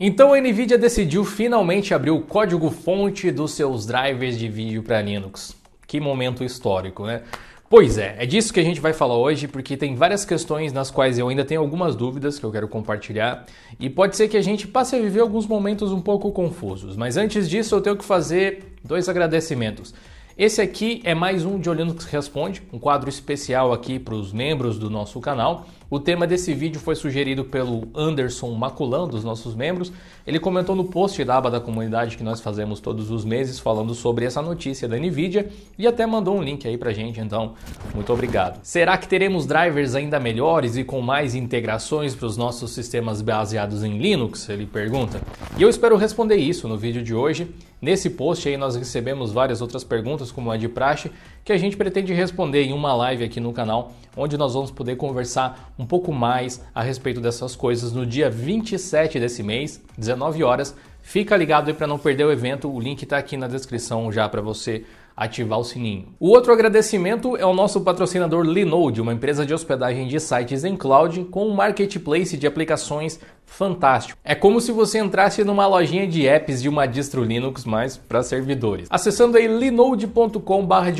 Então a Nvidia decidiu finalmente abrir o código-fonte dos seus drivers de vídeo para Linux. Que momento histórico, né? Pois é, é disso que a gente vai falar hoje, porque tem várias questões nas quais eu ainda tenho algumas dúvidas que eu quero compartilhar e pode ser que a gente passe a viver alguns momentos um pouco confusos. Mas antes disso, eu tenho que fazer dois agradecimentos. Esse aqui é mais um de Olhando que Responde, um quadro especial aqui para os membros do nosso canal. O tema desse vídeo foi sugerido pelo Anderson Maculan, dos nossos membros. Ele comentou no post da aba da comunidade que nós fazemos todos os meses falando sobre essa notícia da Nvidia e até mandou um link aí pra gente, então muito obrigado. Será que teremos drivers ainda melhores e com mais integrações para os nossos sistemas baseados em Linux? Ele pergunta. E eu espero responder isso no vídeo de hoje. Nesse post aí nós recebemos várias outras perguntas, como a de praxe, que a gente pretende responder em uma live aqui no canal, onde nós vamos poder conversar um pouco mais a respeito dessas coisas no dia 27 desse mês, 19 horas. Fica ligado aí para não perder o evento, o link está aqui na descrição já para você ativar o sininho. O outro agradecimento é o nosso patrocinador Linode, uma empresa de hospedagem de sites em cloud com um marketplace de aplicações fantástico. É como se você entrasse numa lojinha de apps de uma distro Linux, mas para servidores. Acessando aí linodecom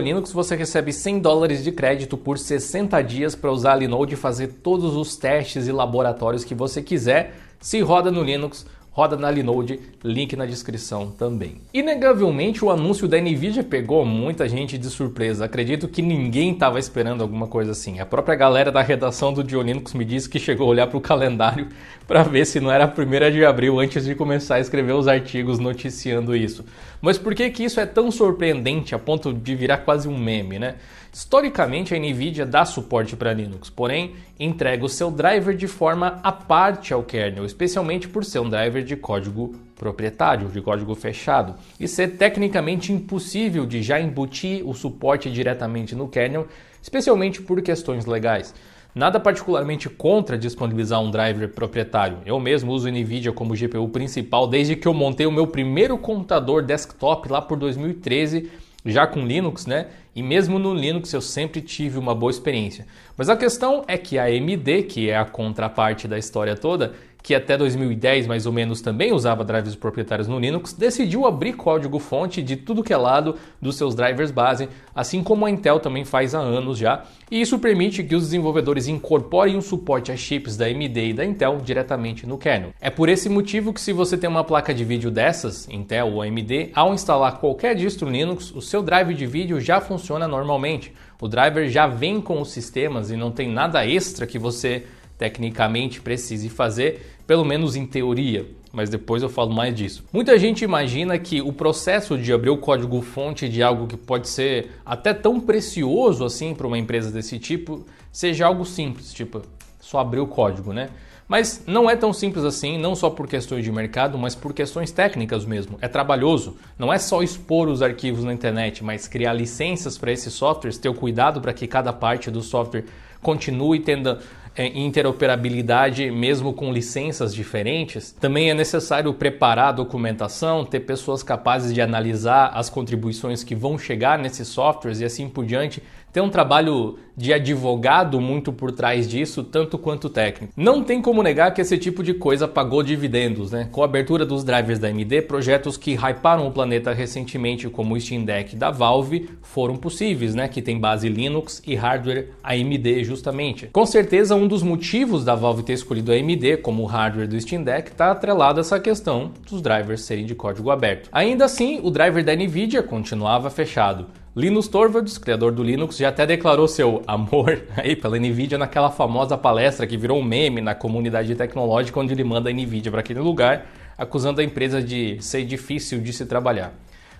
linux você recebe 100 dólares de crédito por 60 dias para usar a Linode e fazer todos os testes e laboratórios que você quiser. Se roda no Linux, roda na Linode, link na descrição também. Inegavelmente, o anúncio da Nvidia pegou muita gente de surpresa. Acredito que ninguém estava esperando alguma coisa assim. A própria galera da redação do Diolinux me disse que chegou a olhar para o calendário para ver se não era a primeira de abril antes de começar a escrever os artigos noticiando isso. Mas por que que isso é tão surpreendente a ponto de virar quase um meme, né? Historicamente, a NVIDIA dá suporte para Linux, porém, entrega o seu driver de forma à parte ao kernel, especialmente por ser um driver de código proprietário, de código fechado, e ser tecnicamente impossível de já embutir o suporte diretamente no kernel, especialmente por questões legais. Nada particularmente contra disponibilizar um driver proprietário. Eu mesmo uso a NVIDIA como GPU principal desde que eu montei o meu primeiro computador desktop lá por 2013, já com Linux, né? E mesmo no Linux eu sempre tive uma boa experiência. Mas a questão é que a AMD, que é a contraparte da história toda, que até 2010 mais ou menos também usava drivers proprietários no Linux, decidiu abrir código-fonte de tudo que é lado dos seus drivers base, assim como a Intel também faz há anos já, e isso permite que os desenvolvedores incorporem o um suporte a chips da AMD e da Intel diretamente no kernel. É por esse motivo que se você tem uma placa de vídeo dessas, Intel ou AMD, ao instalar qualquer distro Linux, o seu drive de vídeo já funciona normalmente. O driver já vem com os sistemas e não tem nada extra que você tecnicamente precise fazer, pelo menos em teoria, mas depois eu falo mais disso. Muita gente imagina que o processo de abrir o código fonte de algo que pode ser até tão precioso assim para uma empresa desse tipo seja algo simples, tipo só abrir o código, né? Mas não é tão simples assim, não só por questões de mercado, mas por questões técnicas mesmo. É trabalhoso. Não é só expor os arquivos na internet, mas criar licenças para esses softwares, ter o cuidado para que cada parte do software continue tendo é, interoperabilidade mesmo com licenças diferentes, também é necessário preparar a documentação, ter pessoas capazes de analisar as contribuições que vão chegar nesses softwares e assim por diante. Tem um trabalho de advogado muito por trás disso, tanto quanto técnico. Não tem como negar que esse tipo de coisa pagou dividendos, né? Com a abertura dos drivers da AMD, projetos que hyparam o planeta recentemente, como o Steam Deck da Valve, foram possíveis, né? Que tem base Linux e hardware AMD justamente. Com certeza um um dos motivos da Valve ter escolhido a AMD como hardware do Steam Deck está atrelado a essa questão dos drivers serem de código aberto. Ainda assim, o driver da Nvidia continuava fechado. Linus Torvalds, criador do Linux, já até declarou seu amor aí pela Nvidia naquela famosa palestra que virou um meme na comunidade tecnológica onde ele manda a Nvidia para aquele lugar, acusando a empresa de ser difícil de se trabalhar.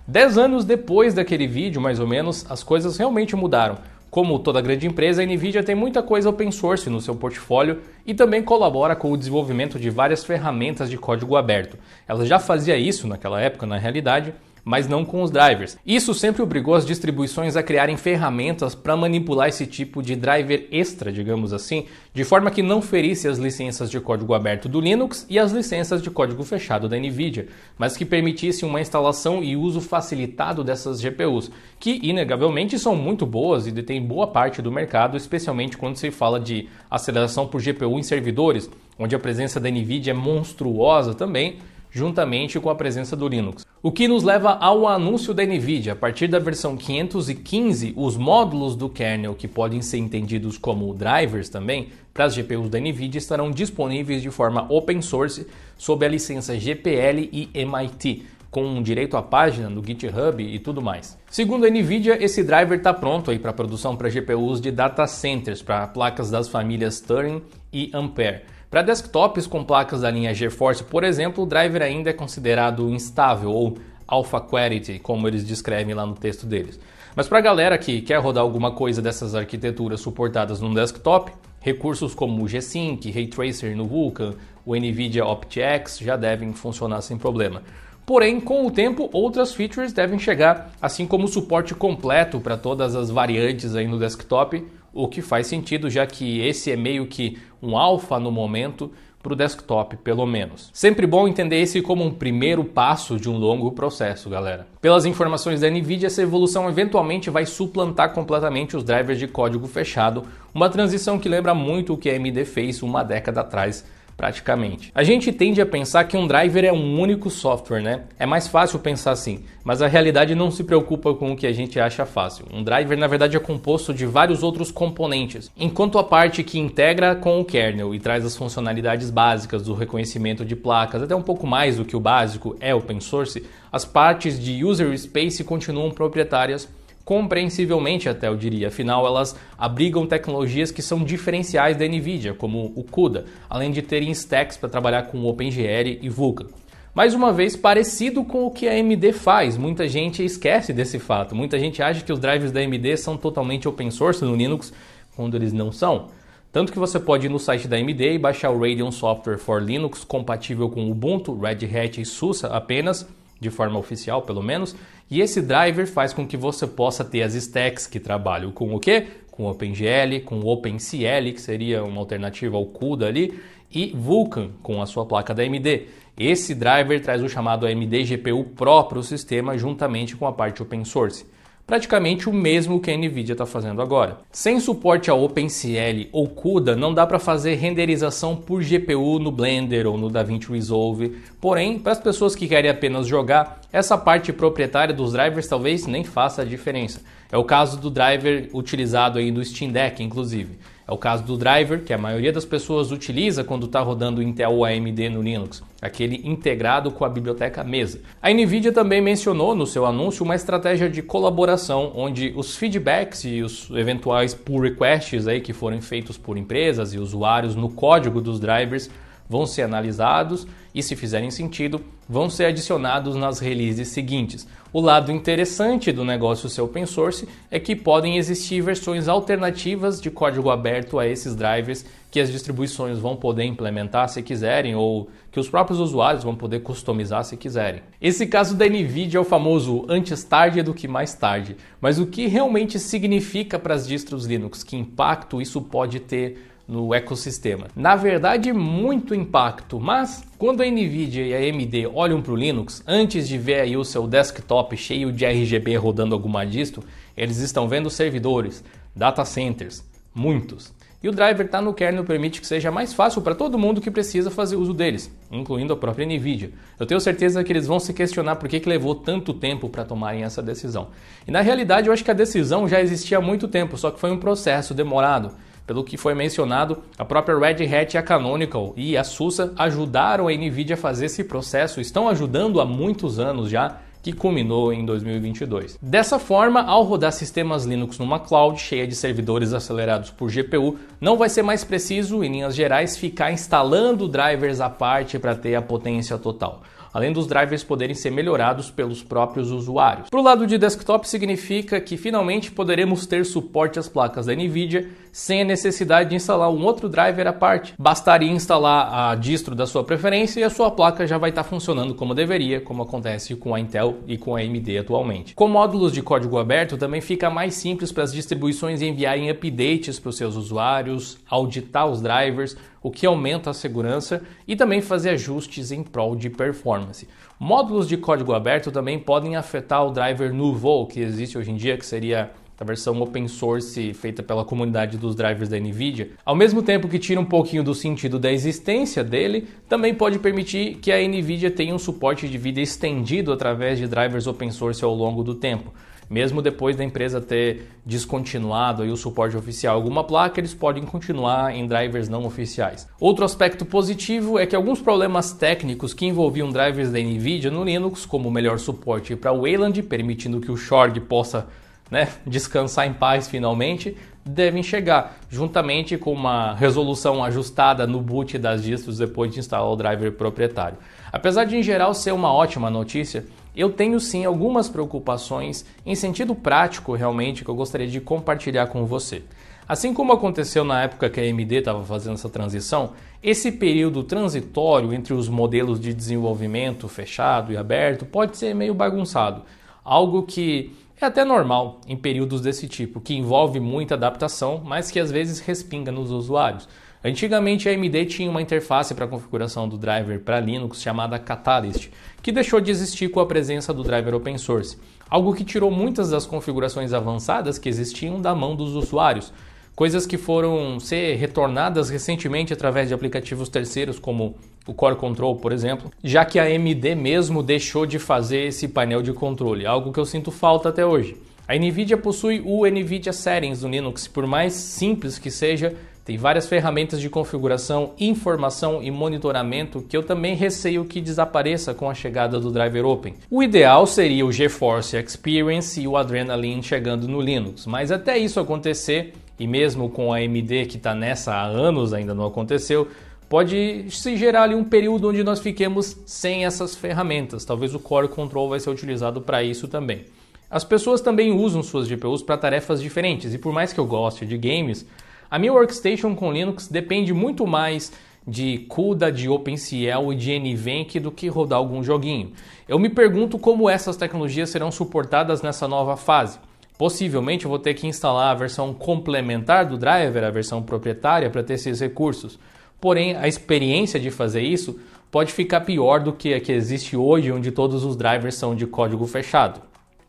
Dez anos depois daquele vídeo, mais ou menos, as coisas realmente mudaram. Como toda grande empresa, a Nvidia tem muita coisa open source no seu portfólio e também colabora com o desenvolvimento de várias ferramentas de código aberto. Ela já fazia isso naquela época, na realidade, mas não com os drivers. Isso sempre obrigou as distribuições a criarem ferramentas para manipular esse tipo de driver extra, digamos assim, de forma que não ferisse as licenças de código aberto do Linux e as licenças de código fechado da NVIDIA, mas que permitisse uma instalação e uso facilitado dessas GPUs, que inegavelmente são muito boas e detêm boa parte do mercado, especialmente quando se fala de aceleração por GPU em servidores, onde a presença da NVIDIA é monstruosa também juntamente com a presença do Linux. O que nos leva ao anúncio da Nvidia. A partir da versão 515, os módulos do kernel, que podem ser entendidos como drivers também, para as GPUs da Nvidia, estarão disponíveis de forma open source sob a licença GPL e MIT com direito à página no GitHub e tudo mais. Segundo a Nvidia, esse driver está pronto aí para produção para GPUs de data centers, para placas das famílias Turing e Ampere. Para desktops com placas da linha GeForce, por exemplo, o driver ainda é considerado instável ou alpha quality, como eles descrevem lá no texto deles. Mas para a galera que quer rodar alguma coisa dessas arquiteturas suportadas no desktop, recursos como o G-Sync, Ray Tracer no Vulkan, o NVIDIA OptX já devem funcionar sem problema. Porém, com o tempo, outras features devem chegar, assim como o suporte completo para todas as variantes aí no desktop, o que faz sentido, já que esse é meio que um alfa no momento para o desktop, pelo menos. Sempre bom entender esse como um primeiro passo de um longo processo, galera. Pelas informações da Nvidia, essa evolução eventualmente vai suplantar completamente os drivers de código fechado, uma transição que lembra muito o que a AMD fez uma década atrás praticamente. A gente tende a pensar que um driver é um único software, né? É mais fácil pensar assim, mas a realidade não se preocupa com o que a gente acha fácil. Um driver, na verdade, é composto de vários outros componentes, enquanto a parte que integra com o kernel e traz as funcionalidades básicas do reconhecimento de placas, até um pouco mais do que o básico é open source, as partes de user space continuam proprietárias compreensivelmente até eu diria, afinal elas abrigam tecnologias que são diferenciais da NVIDIA, como o CUDA, além de terem stacks para trabalhar com OpenGL e Vulkan. Mais uma vez, parecido com o que a AMD faz, muita gente esquece desse fato, muita gente acha que os drives da AMD são totalmente open source no Linux, quando eles não são. Tanto que você pode ir no site da AMD e baixar o Radeon Software for Linux compatível com Ubuntu, Red Hat e SUSE apenas, de forma oficial pelo menos, e esse driver faz com que você possa ter as stacks que trabalham com o quê? Com OpenGL, com OpenCL, que seria uma alternativa ao CUDA ali, e Vulkan com a sua placa da AMD. Esse driver traz o chamado AMD GPU próprio para sistema juntamente com a parte open source praticamente o mesmo que a Nvidia está fazendo agora. Sem suporte a OpenCL ou CUDA, não dá para fazer renderização por GPU no Blender ou no DaVinci Resolve. Porém, para as pessoas que querem apenas jogar, essa parte proprietária dos drivers talvez nem faça a diferença. É o caso do driver utilizado aí no Steam Deck, inclusive. É o caso do driver, que a maioria das pessoas utiliza quando está rodando Intel ou AMD no Linux, aquele integrado com a biblioteca mesa. A NVIDIA também mencionou no seu anúncio uma estratégia de colaboração, onde os feedbacks e os eventuais pull requests aí que forem feitos por empresas e usuários no código dos drivers vão ser analisados e, se fizerem sentido, vão ser adicionados nas releases seguintes. O lado interessante do negócio ser open source é que podem existir versões alternativas de código aberto a esses drivers que as distribuições vão poder implementar se quiserem ou que os próprios usuários vão poder customizar se quiserem. Esse caso da NVIDIA é o famoso antes tarde do que mais tarde, mas o que realmente significa para as distros Linux? Que impacto isso pode ter no ecossistema. Na verdade, muito impacto, mas quando a Nvidia e a AMD olham para o Linux, antes de ver aí o seu desktop cheio de RGB rodando alguma disto, eles estão vendo servidores, data centers, muitos. E o driver está no kernel permite que seja mais fácil para todo mundo que precisa fazer uso deles, incluindo a própria Nvidia. Eu tenho certeza que eles vão se questionar por que, que levou tanto tempo para tomarem essa decisão. E na realidade, eu acho que a decisão já existia há muito tempo, só que foi um processo demorado. Pelo que foi mencionado, a própria Red Hat e a Canonical e a SUSE ajudaram a NVIDIA a fazer esse processo, estão ajudando há muitos anos já que culminou em 2022. Dessa forma, ao rodar sistemas Linux numa cloud cheia de servidores acelerados por GPU, não vai ser mais preciso, em linhas gerais, ficar instalando drivers à parte para ter a potência total. Além dos drivers poderem ser melhorados pelos próprios usuários. Para o lado de desktop, significa que finalmente poderemos ter suporte às placas da NVIDIA sem a necessidade de instalar um outro driver à parte. Bastaria instalar a distro da sua preferência e a sua placa já vai estar funcionando como deveria, como acontece com a Intel e com a AMD atualmente. Com módulos de código aberto, também fica mais simples para as distribuições enviarem updates para os seus usuários, auditar os drivers, o que aumenta a segurança e também fazer ajustes em prol de performance. Módulos de código aberto também podem afetar o driver Nouveau que existe hoje em dia, que seria a versão open source feita pela comunidade dos drivers da NVIDIA, ao mesmo tempo que tira um pouquinho do sentido da existência dele, também pode permitir que a NVIDIA tenha um suporte de vida estendido através de drivers open source ao longo do tempo. Mesmo depois da empresa ter descontinuado o suporte oficial alguma placa, eles podem continuar em drivers não oficiais. Outro aspecto positivo é que alguns problemas técnicos que envolviam drivers da NVIDIA no Linux, como o melhor suporte para Wayland, permitindo que o Shorg possa né, descansar em paz finalmente, devem chegar, juntamente com uma resolução ajustada no boot das distros depois de instalar o driver proprietário. Apesar de, em geral, ser uma ótima notícia, eu tenho sim algumas preocupações em sentido prático, realmente, que eu gostaria de compartilhar com você. Assim como aconteceu na época que a AMD estava fazendo essa transição, esse período transitório entre os modelos de desenvolvimento fechado e aberto pode ser meio bagunçado. Algo que é até normal em períodos desse tipo, que envolve muita adaptação, mas que às vezes respinga nos usuários. Antigamente a AMD tinha uma interface para configuração do driver para Linux chamada Catalyst, que deixou de existir com a presença do driver open source, algo que tirou muitas das configurações avançadas que existiam da mão dos usuários coisas que foram ser retornadas recentemente através de aplicativos terceiros, como o Core Control, por exemplo, já que a AMD mesmo deixou de fazer esse painel de controle, algo que eu sinto falta até hoje. A NVIDIA possui o NVIDIA Settings do Linux, por mais simples que seja, tem várias ferramentas de configuração, informação e monitoramento que eu também receio que desapareça com a chegada do driver open. O ideal seria o GeForce Experience e o Adrenaline chegando no Linux, mas até isso acontecer, e mesmo com a AMD que está nessa há anos ainda não aconteceu, pode se gerar ali um período onde nós fiquemos sem essas ferramentas. Talvez o Core Control vai ser utilizado para isso também. As pessoas também usam suas GPUs para tarefas diferentes e por mais que eu goste de games, a minha workstation com Linux depende muito mais de CUDA, de OpenCL e de NVENC do que rodar algum joguinho. Eu me pergunto como essas tecnologias serão suportadas nessa nova fase. Possivelmente eu vou ter que instalar a versão complementar do driver, a versão proprietária, para ter esses recursos. Porém, a experiência de fazer isso pode ficar pior do que a que existe hoje, onde todos os drivers são de código fechado.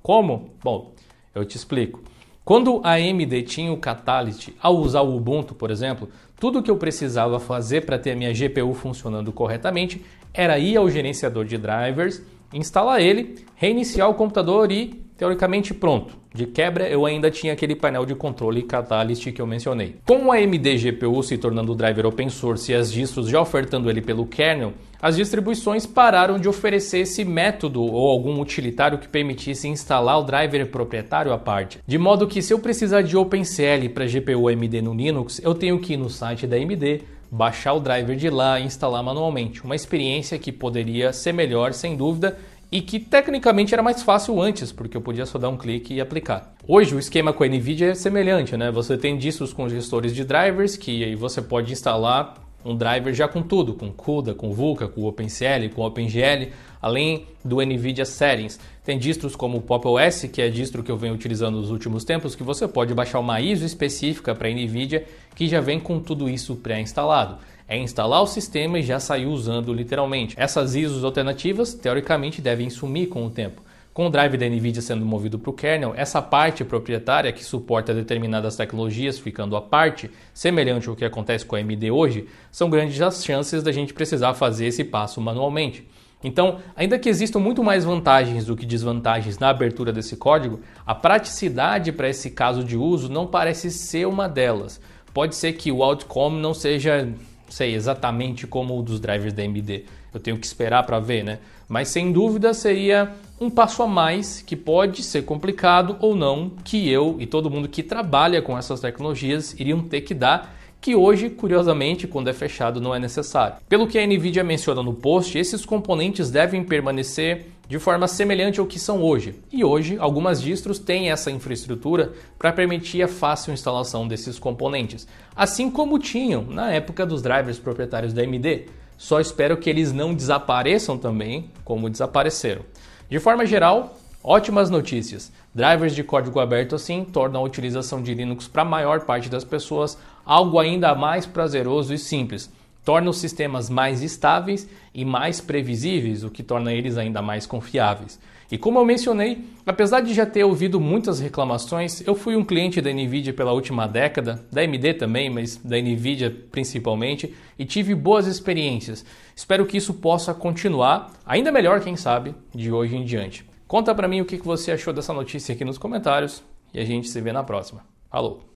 Como? Bom, eu te explico. Quando a AMD tinha o Catalyst, ao usar o Ubuntu, por exemplo, tudo que eu precisava fazer para ter a minha GPU funcionando corretamente era ir ao gerenciador de drivers, instalar ele, reiniciar o computador e Teoricamente pronto. De quebra, eu ainda tinha aquele painel de controle Catalyst que eu mencionei. Com a AMD GPU se tornando driver open source e as distros já ofertando ele pelo kernel, as distribuições pararam de oferecer esse método ou algum utilitário que permitisse instalar o driver proprietário à parte. De modo que se eu precisar de OpenCL para GPU AMD no Linux, eu tenho que ir no site da AMD, baixar o driver de lá e instalar manualmente. Uma experiência que poderia ser melhor, sem dúvida, e que tecnicamente era mais fácil antes, porque eu podia só dar um clique e aplicar. Hoje o esquema com a NVIDIA é semelhante, né? Você tem distros com gestores de drivers que aí você pode instalar um driver já com tudo, com CUDA, com VUCA, com OpenCL, com OpenGL, além do NVIDIA Settings. Tem distros como o Pop OS, que é distro que eu venho utilizando nos últimos tempos, que você pode baixar uma ISO específica para a NVIDIA que já vem com tudo isso pré-instalado. É instalar o sistema e já sair usando literalmente. Essas ISOs alternativas, teoricamente, devem sumir com o tempo. Com o drive da NVIDIA sendo movido para o kernel, essa parte proprietária que suporta determinadas tecnologias ficando à parte, semelhante ao que acontece com a AMD hoje, são grandes as chances da gente precisar fazer esse passo manualmente. Então, ainda que existam muito mais vantagens do que desvantagens na abertura desse código, a praticidade para esse caso de uso não parece ser uma delas. Pode ser que o outcome não seja sei exatamente como o dos drivers da AMD. Eu tenho que esperar para ver, né? Mas sem dúvida seria um passo a mais que pode ser complicado ou não, que eu e todo mundo que trabalha com essas tecnologias iriam ter que dar que hoje, curiosamente, quando é fechado, não é necessário. Pelo que a Nvidia menciona no post, esses componentes devem permanecer de forma semelhante ao que são hoje. E hoje, algumas distros têm essa infraestrutura para permitir a fácil instalação desses componentes, assim como tinham na época dos drivers proprietários da AMD. Só espero que eles não desapareçam também, como desapareceram. De forma geral, ótimas notícias. Drivers de código aberto assim tornam a utilização de Linux para a maior parte das pessoas algo ainda mais prazeroso e simples torna os sistemas mais estáveis e mais previsíveis, o que torna eles ainda mais confiáveis. E como eu mencionei, apesar de já ter ouvido muitas reclamações, eu fui um cliente da Nvidia pela última década, da AMD também, mas da Nvidia principalmente, e tive boas experiências. Espero que isso possa continuar, ainda melhor, quem sabe, de hoje em diante. Conta para mim o que você achou dessa notícia aqui nos comentários e a gente se vê na próxima. Falou!